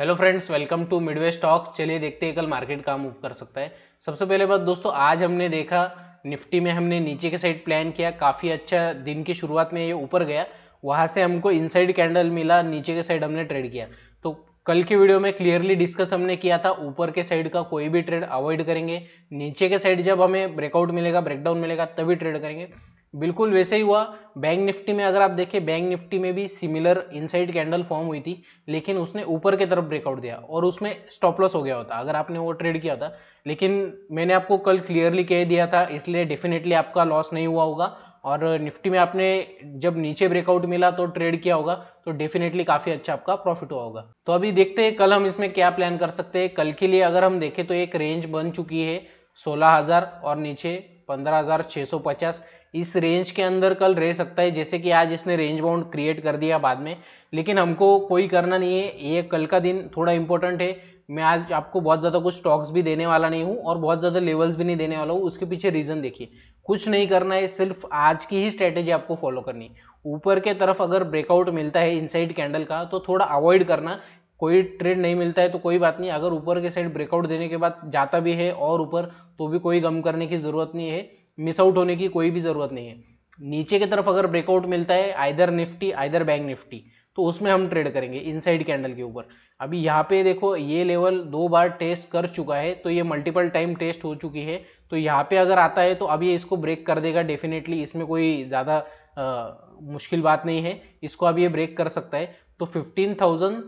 hello friends welcome to midway stocks चलिए देखते हैं कल मार्केट काम मूव कर सकता है सबसे पहले बात दोस्तों आज हमने देखा निफ्टी में हमने नीचे के साइड प्लान किया काफ़ी अच्छा दिन की शुरुआत में ये ऊपर गया वहाँ से हमको इनसाइड कैंडल मिला नीचे के साइड हमने ट्रेड किया तो कल की वीडियो में क्लियरली डिस्कस हमने किया था ऊपर के साइड का कोई भी ट्रेड अवॉइड करेंगे नीचे के साइड जब हमें ब्रेकआउट मिलेगा ब्रेकडाउन मिलेगा तभी ट्रेड करेंगे बिल्कुल वैसे ही हुआ बैंक निफ्टी में अगर आप देखें बैंक निफ्टी में भी सिमिलर इनसाइड कैंडल फॉर्म हुई थी लेकिन उसने ऊपर की तरफ ब्रेकआउट दिया और उसमें स्टॉप लॉस हो गया होता अगर आपने वो ट्रेड किया होता लेकिन मैंने आपको कल क्लियरली कह दिया था इसलिए डेफिनेटली आपका लॉस नहीं हुआ होगा और निफ्टी में आपने जब नीचे ब्रेकआउट मिला तो ट्रेड किया होगा तो डेफिनेटली काफ़ी अच्छा आपका प्रॉफिट हुआ होगा तो अभी देखते हैं कल हम इसमें क्या प्लान कर सकते हैं कल के लिए अगर हम देखें तो एक रेंज बन चुकी है सोलह हज़ार और नीचे पंद्रह हज़ार छः सौ पचास इस रेंज के अंदर कल रह सकता है जैसे कि आज इसने रेंज बाउंड क्रिएट कर दिया बाद में लेकिन हमको कोई करना नहीं है ये कल का दिन थोड़ा इंपॉर्टेंट है मैं आज आपको बहुत ज़्यादा कुछ स्टॉक्स भी देने वाला नहीं हूँ और बहुत ज़्यादा लेवल्स भी नहीं देने वाला हूँ उसके पीछे रीज़न देखिए कुछ नहीं करना है सिर्फ आज की ही स्ट्रैटेजी आपको फॉलो करनी ऊपर के तरफ अगर ब्रेकआउट मिलता है इनसाइड कैंडल का तो थोड़ा अवॉइड करना कोई ट्रेड नहीं मिलता है तो कोई बात नहीं अगर ऊपर के साइड ब्रेकआउट देने के बाद जाता भी है और ऊपर तो भी कोई गम करने की ज़रूरत नहीं है मिस आउट होने की कोई भी ज़रूरत नहीं है नीचे की तरफ अगर ब्रेकआउट मिलता है either Nifty either bank Nifty तो उसमें हम ट्रेड करेंगे इनसाइड कैंडल के ऊपर अभी यहाँ पे देखो ये लेवल दो बार टेस्ट कर चुका है तो ये मल्टीपल टाइम टेस्ट हो चुकी है तो यहाँ पे अगर आता है तो अब ये इसको ब्रेक कर देगा डेफिनेटली इसमें कोई ज़्यादा मुश्किल बात नहीं है इसको अब ये ब्रेक कर सकता है तो फिफ्टीन थाउजेंड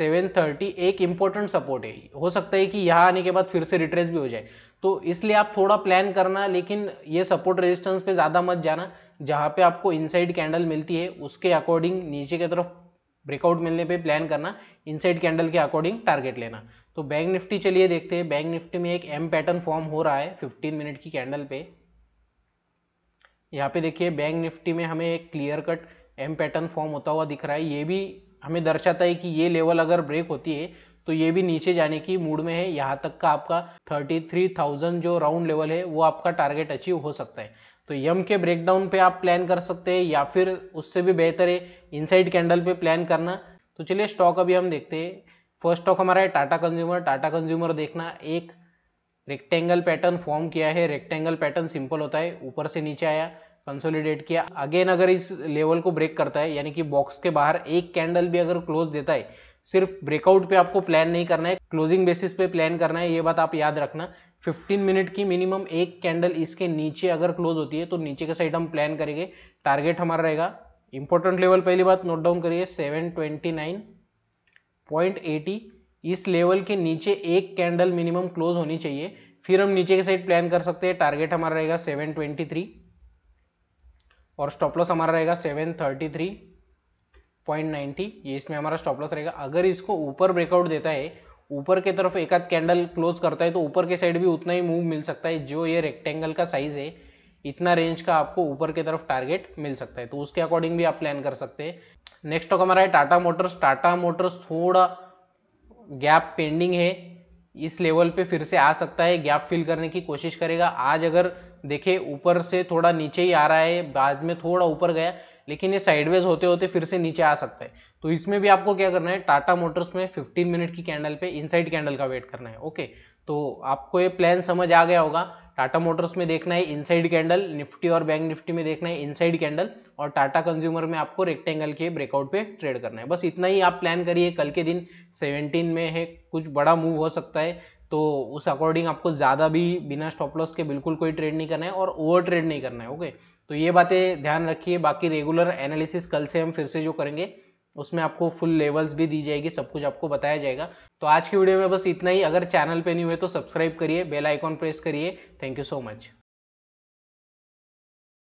730 एक इम्पोर्टेंट सपोर्ट है हो सकता है कि यहाँ आने के बाद फिर से रिट्रेस भी हो जाए तो इसलिए आप थोड़ा प्लान करना लेकिन ये सपोर्ट रेजिस्टेंस पे ज़्यादा मत जाना जहाँ पे आपको इनसाइड कैंडल मिलती है उसके अकॉर्डिंग नीचे की तरफ ब्रेकआउट मिलने पे प्लान करना इनसाइड कैंडल के अकॉर्डिंग टारगेट लेना तो बैंक निफ्टी चलिए देखते हैं बैंक निफ्टी में एक एम पैटर्न फॉर्म हो रहा है फिफ्टीन मिनट की कैंडल पे यहाँ पे देखिए बैंक निफ्टी में हमें एक clear cut M pattern form होता हुआ दिख रहा है ये भी हमें दर्शाता है कि ये लेवल अगर ब्रेक होती है तो ये भी नीचे जाने की मूड में है यहाँ तक का आपका 33,000 जो राउंड लेवल है वो आपका टारगेट अचीव हो सकता है तो यम के ब्रेकडाउन पे आप प्लान कर सकते हैं या फिर उससे भी बेहतर है इनसाइड कैंडल पे प्लान करना तो चलिए स्टॉक अभी हम देखते हैं फर्स्ट स्टॉक हमारा है टाटा कंज्यूमर टाटा कंज्यूमर देखना एक रेक्टेंगल पैटर्न फॉर्म किया है रेक्टेंगल पैटर्न सिंपल होता है ऊपर से नीचे आया कंसोलिडेट किया अगेन अगर इस लेवल को ब्रेक करता है यानी कि बॉक्स के बाहर एक कैंडल भी अगर क्लोज देता है सिर्फ ब्रेकआउट पे आपको प्लान नहीं करना है क्लोजिंग बेसिस पे प्लान करना है ये बात आप याद रखना 15 मिनट की मिनिमम एक कैंडल इसके नीचे अगर क्लोज होती है तो नीचे के साइड हम प्लान करेंगे टारगेट हमारा रहेगा इंपॉर्टेंट लेवल पहली बात नोट डाउन करिए 729.80 इस लेवल के नीचे एक कैंडल मिनिमम क्लोज होनी चाहिए फिर हम नीचे के साइड प्लान कर सकते हैं टारगेट हमारा रहेगा सेवन और स्टॉप लॉस हमारा रहेगा seven thirty three point ninety ये इसमें हमारा स्टॉप लॉस रहेगा अगर इसको ऊपर ब्रेकआउट देता है ऊपर की तरफ एक आध कैंडल क्लोज करता है तो ऊपर के साइड भी उतना ही मूव मिल सकता है जो ये रेक्टेंगल का साइज है इतना रेंज का आपको ऊपर की तरफ टारगेट मिल सकता है तो उसके अकॉर्डिंग भी आप प्लान कर सकते हैं नेक्स्ट स्टॉक हमारा है टाटा मोटर्स टाटा मोटर्स थोड़ा गैप पेंडिंग है इस लेवल पे फिर से आ सकता है गैप फिल करने की कोशिश करेगा आज अगर देखे ऊपर से थोड़ा नीचे ही आ रहा है बाद में थोड़ा ऊपर गया लेकिन ये साइडवेज होते होते फिर से नीचे आ सकता है तो इसमें भी आपको क्या करना है टाटा मोटर्स में 15 मिनट की कैंडल पे इनसाइड कैंडल का वेट करना है ओके तो आपको ये प्लान समझ आ गया होगा टाटा मोटर्स में देखना है इनसाइड कैंडल निफ्टी और बैंक निफ्टी में देखना है इनसाइड कैंडल और टाटा कंज्यूमर में आपको रेक्टेंगल के ब्रेकआउट पे ट्रेड करना है बस इतना ही आप प्लान करिए कल के दिन 17 में है कुछ बड़ा मूव हो सकता है तो उस अकॉर्डिंग आपको ज़्यादा भी बिना स्टॉप लॉस के बिल्कुल कोई ट्रेड नहीं करना है और ओवर ट्रेड नहीं करना है ओके तो ये बातें ध्यान रखिए बाकी रेगुलर एनालिसिस कल से हम फिर से जो करेंगे उसमें आपको फुल लेवल्स भी दी जाएगी सब कुछ आपको बताया जाएगा तो आज की वीडियो में बस इतना ही अगर चैनल पे नहीं हुए तो सब्सक्राइब करिए बेल आइकॉन प्रेस करिए थैंक यू सो मच